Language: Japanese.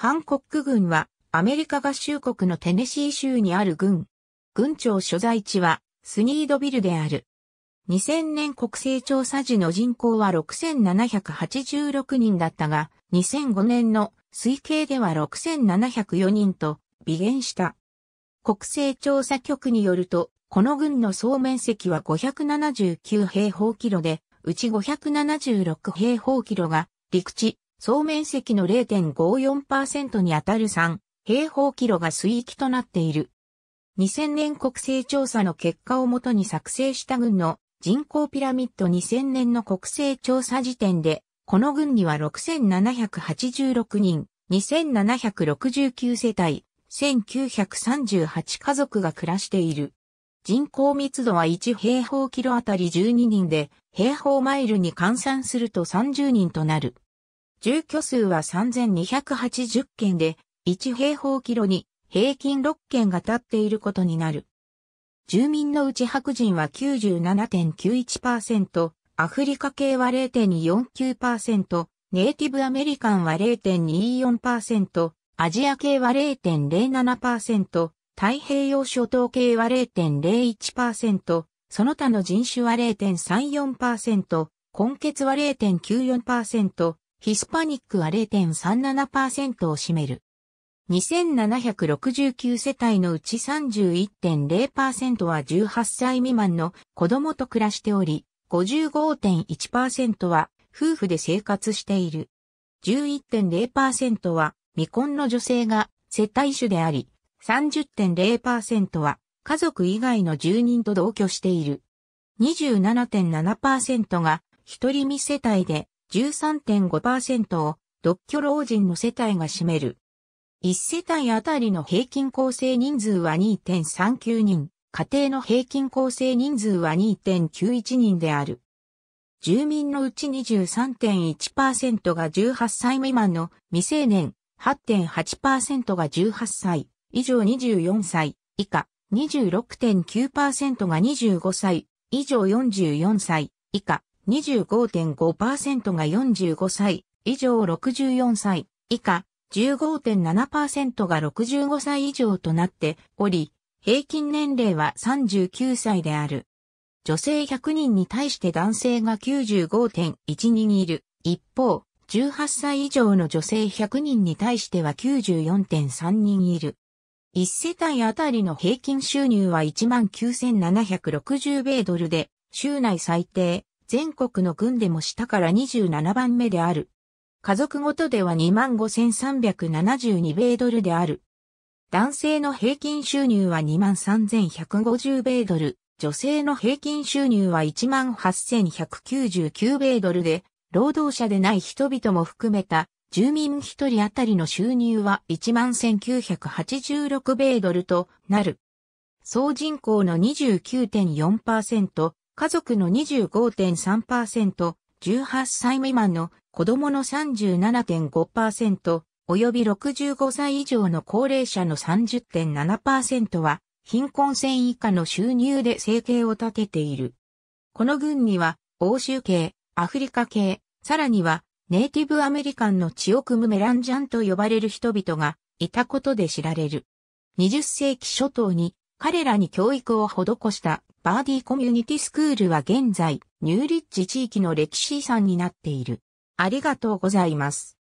ハンコック軍はアメリカ合衆国のテネシー州にある軍。軍庁所在地はスニードビルである。2000年国勢調査時の人口は6786人だったが、2005年の推計では6704人と微減した。国勢調査局によると、この軍の総面積は579平方キロで、うち576平方キロが陸地、総面積の0.54%にあたる3平方キロが水域となっている。2000年国勢調査の結果をもとに作成した軍の人口ピラミッド2000年の国勢調査時点で、この軍には6786人、2769世帯、1938家族が暮らしている。人口密度は1平方キロあたり12人で、平方マイルに換算すると30人となる。住居数は3280件で、1平方キロに平均6件が立っていることになる。住民のうち白人は97.91%、アフリカ系は0.49%、ネイティブアメリカンは0.24%、アジア系は0.07%、太平洋諸島系は0.01%、その他の人種は0.34%、根血は0.94%、ヒスパニックは0.37%を占める。2769世帯のうち31.0%は18歳未満の子供と暮らしており、55.1%は夫婦で生活している。11.0%は未婚の女性が世帯主であり、30.0%は家族以外の住人と同居している。27.7%が一人未世帯で13.5%を独居老人の世帯が占める。1世帯あたりの平均構成人数は2.39人、家庭の平均構成人数は2.91人である。住民のうち23.1%が18歳未満の未成年、8.8%が18歳以上24歳以下、26.9%が25歳以上44歳以下、25.5%が45歳以上64歳以下、15.7%が65歳以上となっており、平均年齢は39歳である。女性100人に対して男性が95.1人いる。一方、18歳以上の女性100人に対しては94.3人いる。1世帯あたりの平均収入は19,760米ドルで、州内最低、全国の軍でも下から27番目である。家族ごとでは25,372米ドルである。男性の平均収入は23,150米ドル、女性の平均収入は18,199米ドルで、労働者でない人々も含めた住民一人当たりの収入は11,986米ドルとなる。総人口の29.4%、家族の25.3%、18歳未満の子供の37.5%、及び65歳以上の高齢者の30.7%は、貧困線以下の収入で生計を立てている。この群には、欧州系、アフリカ系、さらには、ネイティブアメリカンの血を組むメランジャンと呼ばれる人々がいたことで知られる。20世紀初頭に彼らに教育を施したバーディーコミュニティスクールは現在、ニューリッジ地域の歴史遺産になっている。ありがとうございます。